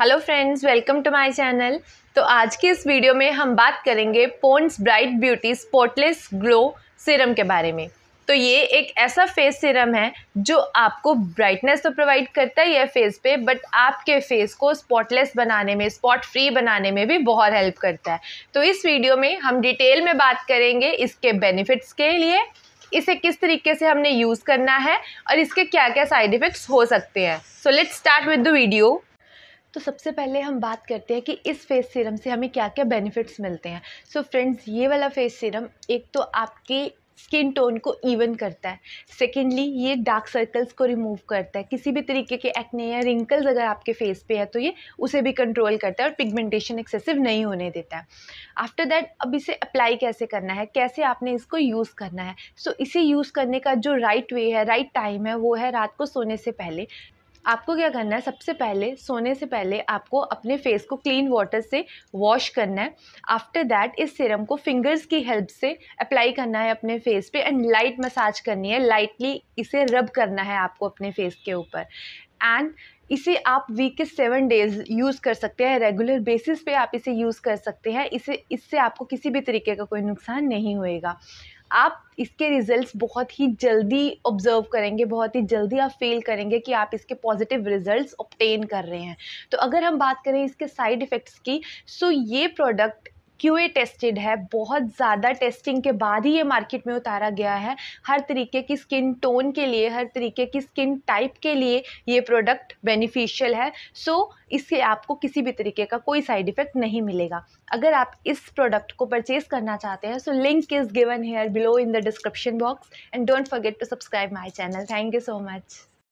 hello friends welcome to my channel तो आज की इस वीडियो में हम बात करेंगे Pond's bright beauty spotless glow serum के बारे में तो ये एक ऐसा फेस सीरम है जो आपको ब्राइटनेस तो प्रोवाइड करता ही है फेस पे बट आपके फेस को स्पॉटलेस बनाने में स्पॉट फ्री बनाने में भी बहुत हेल्प करता है तो इस वीडियो में हम डिटेल में बात करेंगे इसके बेनिफिट्स के लिए इसे किस तरीके से हमने यूज़ करना है और इसके क्या क्या साइड इफ़ेक्ट्स हो सकते हैं so let's start with the video तो सबसे पहले हम बात करते हैं कि इस फेस सीरम से हमें क्या क्या बेनिफिट्स मिलते हैं सो so फ्रेंड्स ये वाला फेस सीरम एक तो आपके स्किन टोन को इवन करता है सेकेंडली ये डार्क सर्कल्स को रिमूव करता है किसी भी तरीके के एक्ने या रिंकल्स अगर आपके फेस पे है तो ये उसे भी कंट्रोल करता है और पिगमेंटेशन एक्सेसिव नहीं होने देता है आफ्टर दैट अब इसे अप्लाई कैसे करना है कैसे आपने इसको यूज़ करना है सो so, इसे यूज़ करने का जो राइट right वे है राइट right टाइम है वो है रात को सोने से पहले आपको क्या करना है सबसे पहले सोने से पहले आपको अपने फेस को क्लीन वाटर से वॉश करना है आफ्टर दैट इस सिरम को फिंगर्स की हेल्प से अप्लाई करना है अपने फेस पे एंड लाइट मसाज करनी है लाइटली इसे रब करना है आपको अपने फेस के ऊपर एंड इसे आप वीक के सेवन डेज यूज़ कर सकते हैं रेगुलर बेसिस पे आप इसे यूज़ कर सकते हैं इसे इससे आपको किसी भी तरीके का कोई नुकसान नहीं होएगा आप इसके रिजल्ट्स बहुत ही जल्दी ऑब्जर्व करेंगे बहुत ही जल्दी आप फील करेंगे कि आप इसके पॉजिटिव रिजल्ट्स ऑप्टेन कर रहे हैं तो अगर हम बात करें इसके साइड इफ़ेक्ट्स की सो ये प्रोडक्ट ए टेस्टेड है बहुत ज़्यादा टेस्टिंग के बाद ही ये मार्केट में उतारा गया है हर तरीके की स्किन टोन के लिए हर तरीके की स्किन टाइप के लिए ये प्रोडक्ट बेनिफिशियल है सो so, इससे आपको किसी भी तरीके का कोई साइड इफ़ेक्ट नहीं मिलेगा अगर आप इस प्रोडक्ट को परचेज़ करना चाहते हैं so link is given here below in the description box and don't forget to subscribe my channel thank you so much